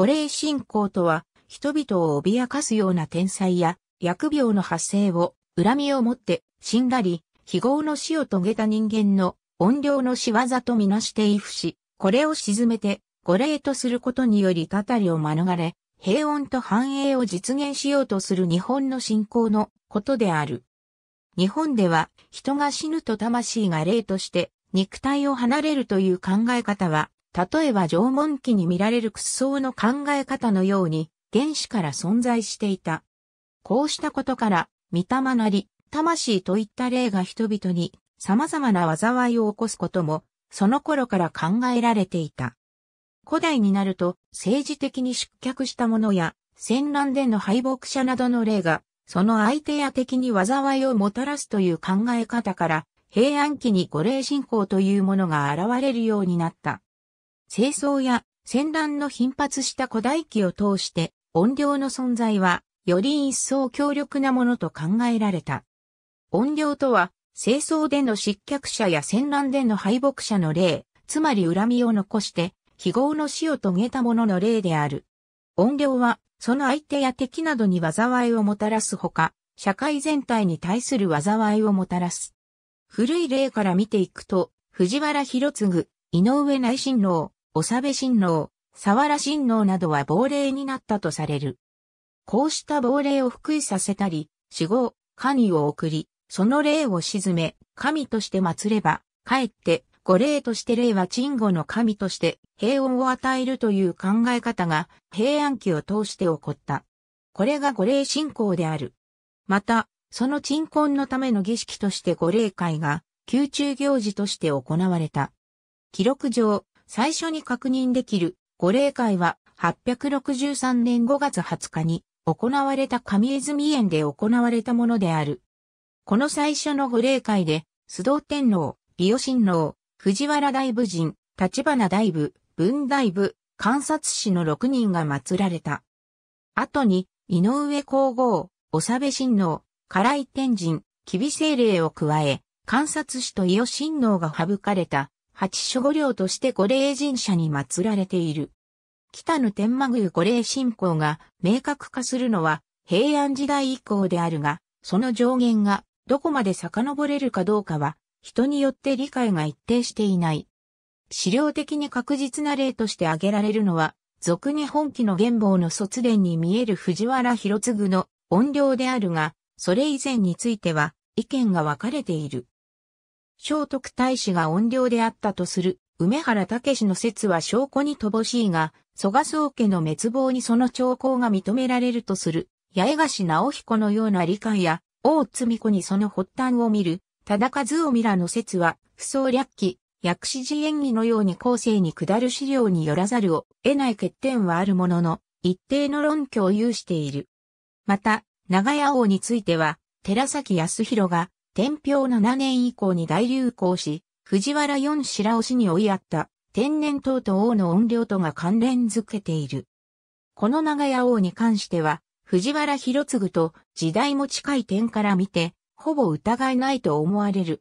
五霊信仰とは、人々を脅かすような天災や、疫病の発生を、恨みを持って、死んだり、非業の死を遂げた人間の、怨霊の仕業とみなして畏怖し、これを沈めて、五霊とすることによりたたりを免れ、平穏と繁栄を実現しようとする日本の信仰のことである。日本では人が死ぬと魂が霊として肉体を離れるという考え方は例えば縄文期に見られる屈草の考え方のように、原始から存在していた。こうしたことから、御霊なり、魂といった霊が人々に様々な災いを起こすことも、その頃から考えられていた。古代になると、政治的に失脚した者や、戦乱での敗北者などの霊が、その相手や敵に災いをもたらすという考え方から、平安期に五霊信仰というものが現れるようになった。清掃や戦乱の頻発した古代機を通して音量の存在はより一層強力なものと考えられた。音量とは清掃での失脚者や戦乱での敗北者の例、つまり恨みを残して非業の死を遂げた者の例である。音量はその相手や敵などに災いをもたらすほか、社会全体に対する災いをもたらす。古い例から見ていくと、藤原博次、井上内親王、おべ部親王、わら親王などは亡霊になったとされる。こうした亡霊を復位させたり、死後、神を送り、その霊を鎮め、神として祀れば、かえって、御霊として霊は鎮護の神として平穏を与えるという考え方が平安期を通して起こった。これが御霊信仰である。また、その鎮魂のための儀式として御霊会が宮中行事として行われた。記録上、最初に確認できる五霊会は863年5月20日に行われた上泉園で行われたものである。この最初の五霊会で、須藤天皇、伊予親王、藤原大武人、立花大武、文大武、観察士の6人が祀られた。後に、井上皇后、長部親王、唐井天神、吉備精霊を加え、観察士と伊予親王が省かれた八所五領として五霊神社に祀られている。北の天満宮五霊信仰が明確化するのは平安時代以降であるが、その上限がどこまで遡れるかどうかは人によって理解が一定していない。資料的に確実な例として挙げられるのは、俗に本気の元望の卒伝に見える藤原博次の怨霊であるが、それ以前については意見が分かれている。聖徳太子が怨霊であったとする、梅原武の説は証拠に乏しいが、蘇我宗家の滅亡にその兆候が認められるとする、八重樫直彦のような理解や、大津美子にその発端を見る、忠和を美らの説は、不相略記、薬師寺演技のように後世に下る資料によらざるを得ない欠点はあるものの、一定の論拠を有している。また、長屋王については、寺崎康弘が、天平7年以降に大流行し、藤原四白押に追いやった、天然痘と王の怨霊とが関連づけている。この長屋王に関しては、藤原広次と時代も近い点から見て、ほぼ疑いないと思われる。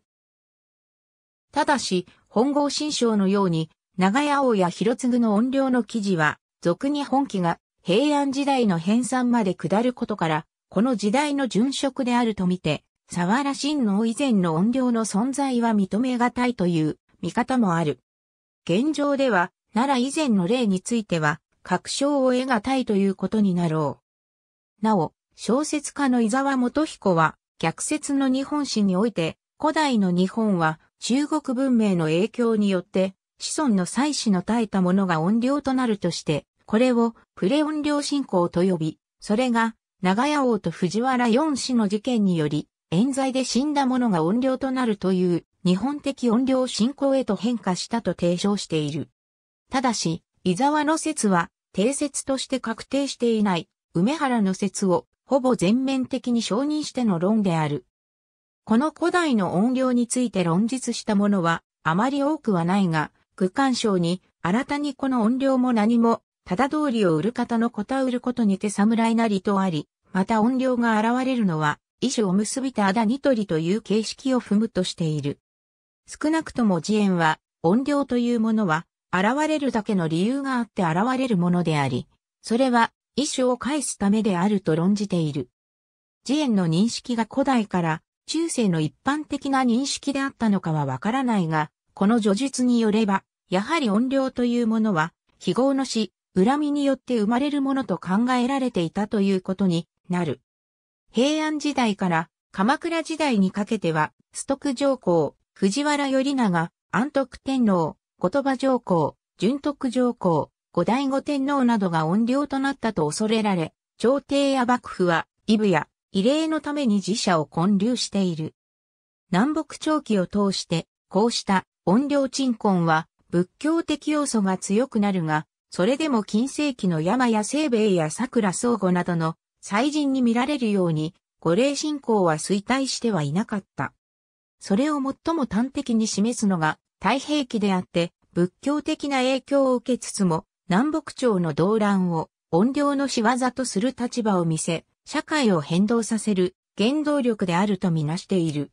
ただし、本郷新章のように、長屋王や広次の怨霊の記事は、俗に本記が平安時代の編纂まで下ることから、この時代の殉職であるとみて、沢良親王以前の怨霊の存在は認めがたいという見方もある。現状では、奈良以前の例については、確証を得がたいということになろう。なお、小説家の伊沢元彦は、逆説の日本史において、古代の日本は中国文明の影響によって、子孫の祭祀の耐えたものが怨霊となるとして、これをプレ怨霊信仰と呼び、それが長屋王と藤原四氏の事件により演罪で死んだ者が音量となるという日本的音量進行へと変化したと提唱している。ただし、伊沢の説は定説として確定していない梅原の説をほぼ全面的に承認しての論である。この古代の音量について論述したものはあまり多くはないが、区間賞に新たにこの音量も何も、ただ通りを売る方の答えることにて侍なりとあり、また音量が現れるのは意種を結びたアダニトリという形式を踏むとしている。少なくとも次元は、音量というものは、現れるだけの理由があって現れるものであり、それは、意種を返すためであると論じている。次元の認識が古代から中世の一般的な認識であったのかはわからないが、この叙述によれば、やはり音量というものは、非業の死、恨みによって生まれるものと考えられていたということになる。平安時代から鎌倉時代にかけては、ト徳上皇、藤原頼長、安徳天皇、後鳥羽上皇、順徳上皇、後醍醐天皇などが怨霊となったと恐れられ、朝廷や幕府は、異部や、異例のために自社を建立している。南北朝期を通して、こうした怨霊鎮魂は、仏教的要素が強くなるが、それでも近世紀の山や清兵衛や桜相互などの祭人に見られるように、五霊信仰は衰退してはいなかった。それを最も端的に示すのが太平記であって、仏教的な影響を受けつつも、南北朝の動乱を怨霊の仕業とする立場を見せ、社会を変動させる原動力であるとみなしている。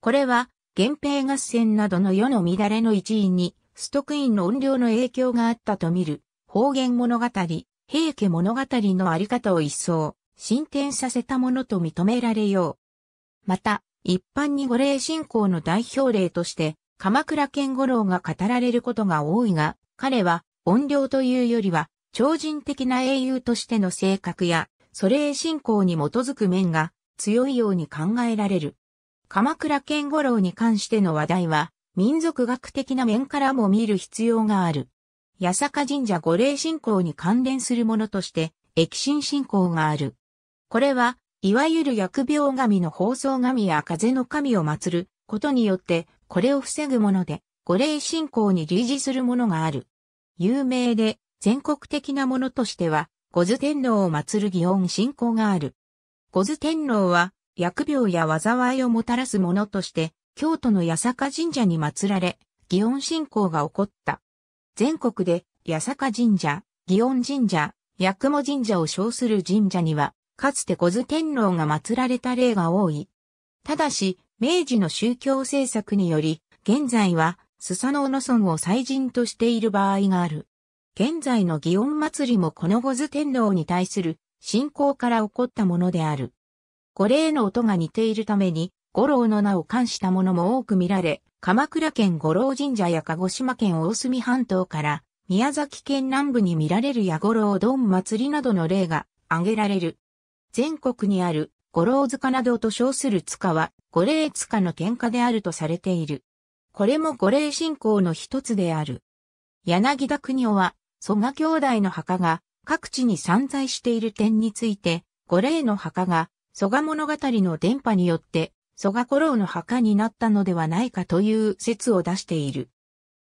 これは、源平合戦などの世の乱れの一因に、ストクインの怨霊の影響があったと見る、方言物語、平家物語のあり方を一層、進展させたものと認められよう。また、一般に五霊信仰の代表例として、鎌倉健五郎が語られることが多いが、彼は、怨霊というよりは、超人的な英雄としての性格や、祖霊信仰に基づく面が強いように考えられる。鎌倉健五郎に関しての話題は、民族学的な面からも見る必要がある。八坂神社御霊信仰に関連するものとして、疫神信仰がある。これは、いわゆる疫病神の放送神や風の神を祀ることによって、これを防ぐもので、御霊信仰に類似するものがある。有名で、全国的なものとしては、五頭天皇を祀る祇園信仰がある。五頭天皇は、疫病や災いをもたらすものとして、京都の八坂神社に祀られ、祇園信仰が起こった。全国で、八坂神社、祇園神社、八雲神社を称する神社には、かつて小津天皇が祀られた例が多い。ただし、明治の宗教政策により、現在は、須佐野オ村を祭神としている場合がある。現在の祇園祭りもこの小津天皇に対する信仰から起こったものである。五霊の音が似ているために、五郎の名を冠したものも多く見られ、鎌倉県五郎神社や鹿児島県大隅半島から宮崎県南部に見られる矢五郎丼祭りなどの例が挙げられる。全国にある五郎塚などと称する塚は五霊塚の喧嘩であるとされている。これも五霊信仰の一つである。柳田国夫は、蘇我兄弟の墓が各地に散在している点について、五霊の墓が蘇我物語の伝播によって蘇我古老の墓になったのではないかという説を出している。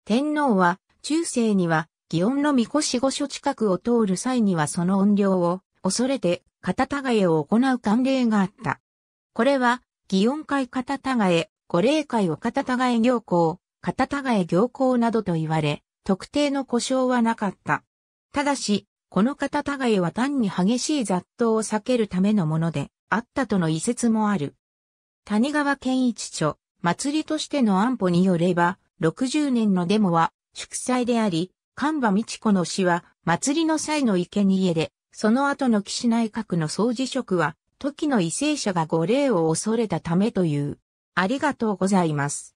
天皇は、中世には、祇園の御子御所近くを通る際にはその怨霊を、恐れて、片たえを行う慣例があった。これは、祇園会片たえ、五霊会を片たえ行行、片たえ行行などと言われ、特定の故障はなかった。ただし、この片たえは単に激しい雑踏を避けるためのもので、あったとの遺説もある。谷川健一著、祭りとしての安保によれば、60年のデモは祝祭であり、神場道子の死は祭りの際の生贄で、その後の岸内閣の総辞職は、時の異性者が御礼を恐れたためという。ありがとうございます。